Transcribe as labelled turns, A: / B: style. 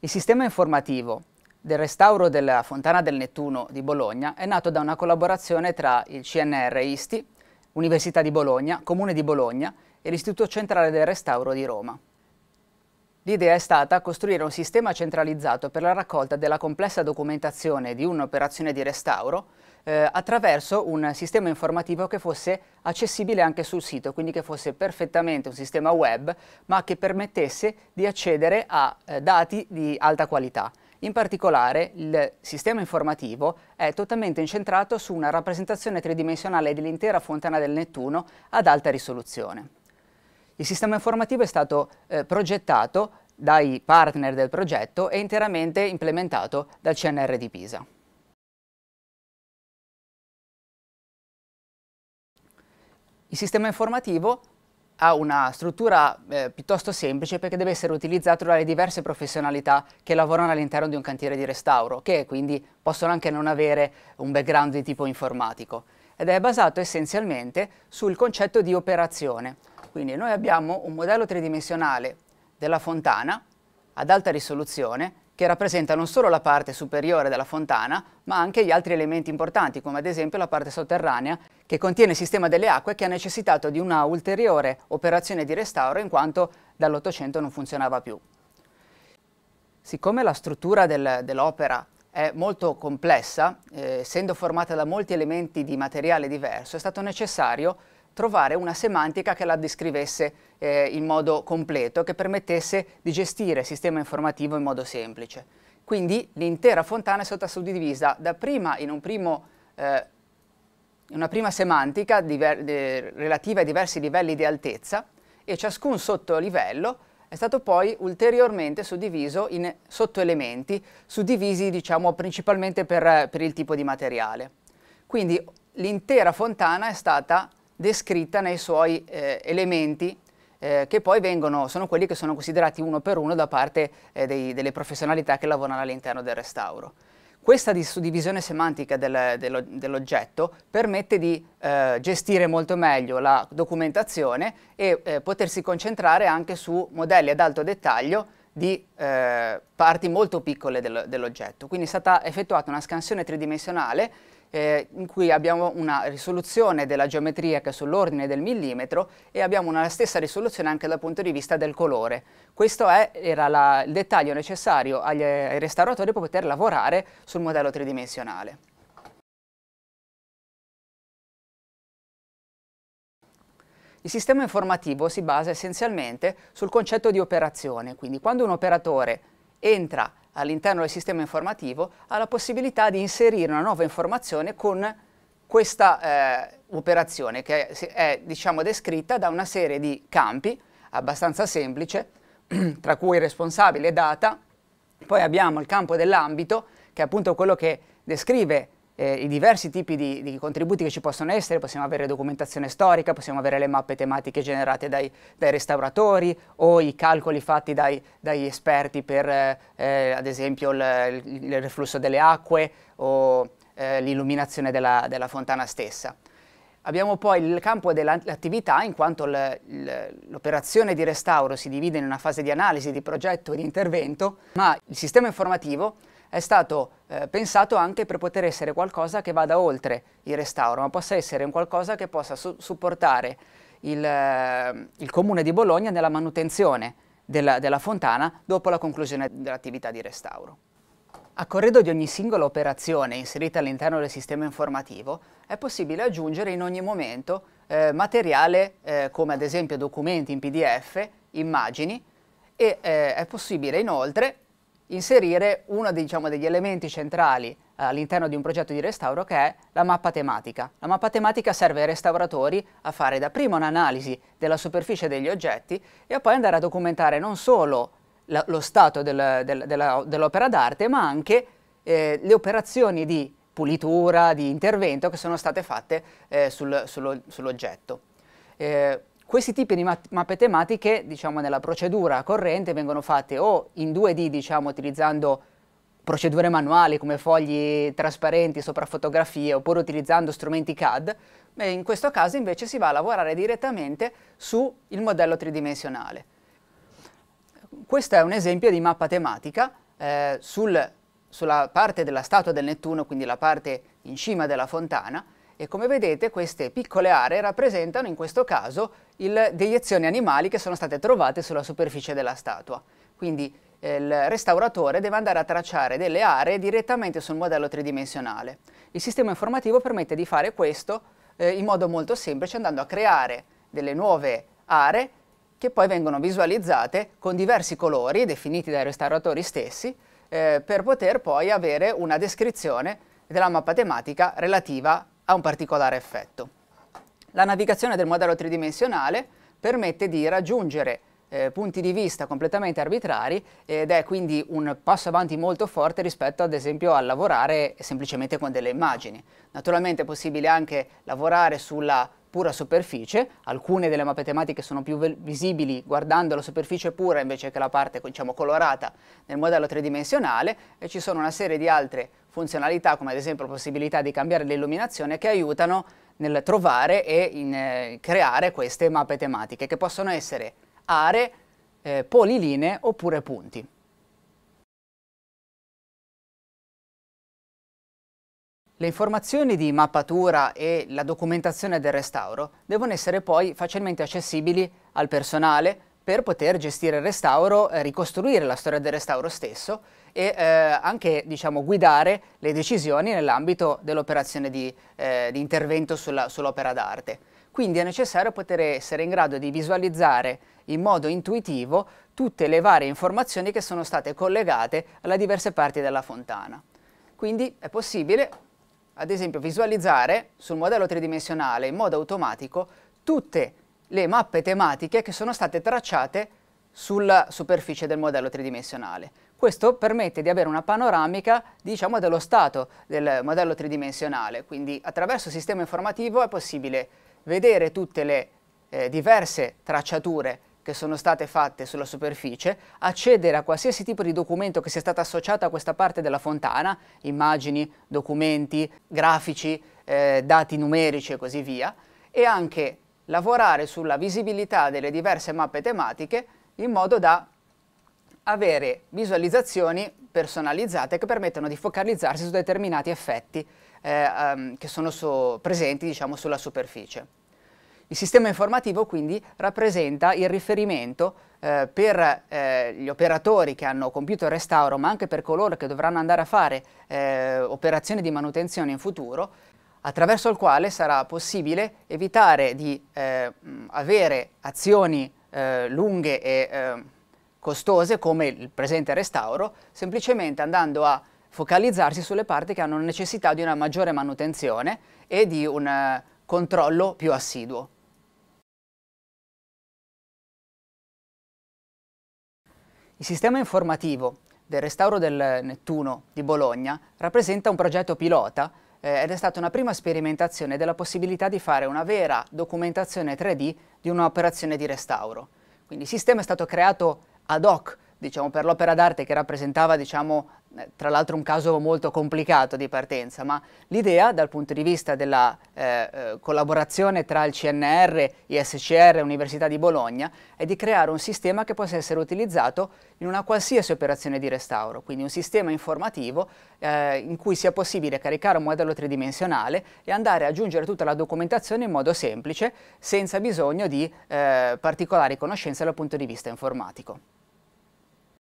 A: Il sistema informativo del restauro della Fontana del Nettuno di Bologna è nato da una collaborazione tra il CNR ISTI, Università di Bologna, Comune di Bologna e l'Istituto Centrale del Restauro di Roma. L'idea è stata costruire un sistema centralizzato per la raccolta della complessa documentazione di un'operazione di restauro eh, attraverso un sistema informativo che fosse accessibile anche sul sito, quindi che fosse perfettamente un sistema web, ma che permettesse di accedere a eh, dati di alta qualità. In particolare il sistema informativo è totalmente incentrato su una rappresentazione tridimensionale dell'intera fontana del Nettuno ad alta risoluzione. Il sistema informativo è stato eh, progettato dai partner del progetto e interamente implementato dal CNR di Pisa. Il sistema informativo ha una struttura eh, piuttosto semplice perché deve essere utilizzato dalle diverse professionalità che lavorano all'interno di un cantiere di restauro, che quindi possono anche non avere un background di tipo informatico. Ed è basato essenzialmente sul concetto di operazione. Quindi noi abbiamo un modello tridimensionale della fontana ad alta risoluzione che rappresenta non solo la parte superiore della fontana, ma anche gli altri elementi importanti, come ad esempio la parte sotterranea, che contiene il sistema delle acque che ha necessitato di una ulteriore operazione di restauro in quanto dall'Ottocento non funzionava più. Siccome la struttura del, dell'opera è molto complessa, eh, essendo formata da molti elementi di materiale diverso, è stato necessario trovare una semantica che la descrivesse eh, in modo completo, che permettesse di gestire il sistema informativo in modo semplice. Quindi l'intera fontana è stata suddivisa da prima in un primo, eh, una prima semantica de, relativa ai diversi livelli di altezza e ciascun sottolivello è stato poi ulteriormente suddiviso in sottoelementi, suddivisi diciamo, principalmente per, per il tipo di materiale. Quindi l'intera fontana è stata descritta nei suoi eh, elementi eh, che poi vengono, sono quelli che sono considerati uno per uno da parte eh, dei, delle professionalità che lavorano all'interno del restauro. Questa suddivisione semantica del, dello, dell'oggetto permette di eh, gestire molto meglio la documentazione e eh, potersi concentrare anche su modelli ad alto dettaglio di eh, parti molto piccole del, dell'oggetto. Quindi è stata effettuata una scansione tridimensionale eh, in cui abbiamo una risoluzione della geometria che è sull'ordine del millimetro e abbiamo una stessa risoluzione anche dal punto di vista del colore. Questo è, era la, il dettaglio necessario agli, ai restauratori per poter lavorare sul modello tridimensionale. Il sistema informativo si basa essenzialmente sul concetto di operazione, quindi quando un operatore entra all'interno del sistema informativo ha la possibilità di inserire una nuova informazione con questa eh, operazione che è, è diciamo, descritta da una serie di campi abbastanza semplice, tra cui responsabile e data, poi abbiamo il campo dell'ambito che è appunto quello che descrive eh, i diversi tipi di, di, contributi che ci possono essere, possiamo avere documentazione storica, possiamo avere le mappe tematiche generate dai, dai restauratori o i calcoli fatti dai, dagli esperti per eh, eh ad esempio il, il, reflusso delle acque o eh, l'illuminazione della, della fontana stessa. Abbiamo poi il campo dell'attività in quanto l'operazione di restauro si divide in una fase di analisi, di progetto e di intervento, ma il sistema informativo è stato eh, pensato anche per poter essere qualcosa che vada oltre il restauro, ma possa essere un qualcosa che possa su supportare il, eh, il, comune di Bologna nella manutenzione della, della fontana dopo la conclusione dell'attività di restauro. A corredo di ogni singola operazione inserita all'interno del sistema informativo è possibile aggiungere in ogni momento eh, materiale eh, come ad esempio documenti in PDF, immagini e eh, è possibile inoltre inserire uno diciamo, degli elementi centrali eh, all'interno di un progetto di restauro che è la mappa tematica. La mappa tematica serve ai restauratori a fare da prima un'analisi della superficie degli oggetti e a poi andare a documentare non solo lo stato del, del, dell'opera d'arte ma anche eh, le operazioni di pulitura, di intervento che sono state fatte eh, sul, sullo, sull'oggetto. Eh, questi tipi di mappe tematiche, diciamo, nella procedura corrente vengono fatte o in 2D, diciamo, utilizzando procedure manuali come fogli trasparenti sopra fotografie oppure utilizzando strumenti CAD, in questo caso invece si va a lavorare direttamente sul modello tridimensionale. Questo è un esempio di mappa tematica eh, sul, sulla parte della statua del Nettuno, quindi la parte in cima della fontana, e come vedete queste piccole aree rappresentano in questo caso il, deiezioni animali che sono state trovate sulla superficie della statua. Quindi eh, il restauratore deve andare a tracciare delle aree direttamente sul modello tridimensionale. Il sistema informativo permette di fare questo eh, in modo molto semplice andando a creare delle nuove aree che poi vengono visualizzate con diversi colori definiti dai restauratori stessi eh, per poter poi avere una descrizione della mappa tematica relativa ha un particolare effetto. La navigazione del modello tridimensionale permette di raggiungere eh, punti di vista completamente arbitrari ed è quindi un passo avanti molto forte rispetto ad esempio a lavorare semplicemente con delle immagini. Naturalmente è possibile anche lavorare sulla pura superficie, alcune delle mappe tematiche sono più visibili guardando la superficie pura invece che la parte diciamo, colorata nel modello tridimensionale e ci sono una serie di altre funzionalità come ad esempio la possibilità di cambiare l'illuminazione che aiutano nel trovare e in, eh, creare queste mappe tematiche che possono essere aree, eh, polilinee oppure punti. Le informazioni di mappatura e la documentazione del restauro devono essere poi facilmente accessibili al personale, per poter gestire il restauro, eh, ricostruire la storia del restauro stesso e eh, anche diciamo, guidare le decisioni nell'ambito dell'operazione di, eh, di, intervento sull'opera d'arte. Quindi è necessario poter essere in grado di visualizzare in modo intuitivo tutte le varie informazioni che sono state collegate alle diverse parti della fontana. Quindi è possibile, ad esempio, visualizzare sul modello tridimensionale in modo automatico tutte le le mappe tematiche che sono state tracciate sulla superficie del modello tridimensionale. Questo permette di avere una panoramica diciamo, dello stato del modello tridimensionale, quindi attraverso il sistema informativo è possibile vedere tutte le eh, diverse tracciature che sono state fatte sulla superficie, accedere a qualsiasi tipo di documento che sia stato associato a questa parte della fontana, immagini, documenti, grafici, eh, dati numerici e così via, e anche lavorare sulla visibilità delle diverse mappe tematiche in modo da avere visualizzazioni personalizzate che permettono di focalizzarsi su determinati effetti eh, um, che sono so presenti diciamo, sulla superficie. Il sistema informativo quindi rappresenta il riferimento eh, per eh, gli operatori che hanno compiuto il restauro ma anche per coloro che dovranno andare a fare eh, operazioni di manutenzione in futuro attraverso il quale sarà possibile evitare di eh, avere azioni eh, lunghe e eh, costose come il presente restauro, semplicemente andando a focalizzarsi sulle parti che hanno necessità di una maggiore manutenzione e di un eh, controllo più assiduo. Il sistema informativo del restauro del Nettuno di Bologna rappresenta un progetto pilota eh, ed è stata una prima sperimentazione della possibilità di fare una vera documentazione 3D di un'operazione di restauro. Quindi il sistema è stato creato ad hoc diciamo, per l'opera d'arte che rappresentava diciamo, eh, tra l'altro un caso molto complicato di partenza, ma l'idea dal punto di vista della eh, eh collaborazione tra il CNR, ISCR e Università di Bologna è di creare un sistema che possa essere utilizzato in una qualsiasi operazione di restauro, quindi un sistema informativo eh, in cui sia possibile caricare un modello tridimensionale e andare ad aggiungere tutta la documentazione in modo semplice, senza bisogno di eh, particolari conoscenze dal punto di vista informatico.